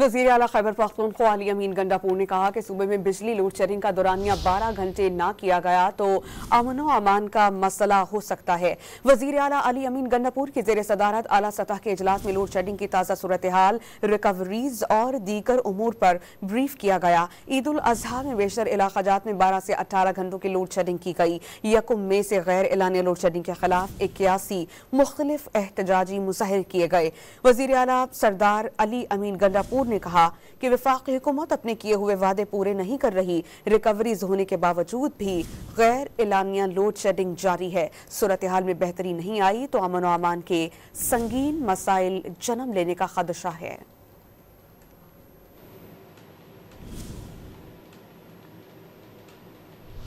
वजीर अला खैबर पख्तूनख्वा अली अमीन गंडापुर ने कहा कि सूबे में बिजली लोड शेडिंग का दौरानिया बारह घंटे ना किया गया तो अमन अमान का मसला हो सकता है वजीर अला अली अमीन गंडापुर की जेर सदारत अला सतह के अजलास में लोड शेडिंग की ताज़ा सूरत हाल रिकवरीज और दीगर उमूर पर ब्रीफ किया गया ईद उल अजहा में बेशर इलाका जात में बारह से अठारह घंटों की लोड शेडिंग की गई यकुम में से गैर एलानी लोड शेडिंग के खिलाफ इक्यासी मुख्तलिफ एहतजाजी मुजाहिर किए गए वजीर अला सरदार अली अमीन गंडापुर ने कहा कि विफाक हुकूमत अपने किए हुए वादे पूरे नहीं कर रही रिकवरीज होने के बावजूद भी गैर एलानिया लोड शेडिंग जारी है सूरत हाल में बेहतरी नहीं आई तो अमन अमान के संगीन मसाइल जन्म लेने का खदशा है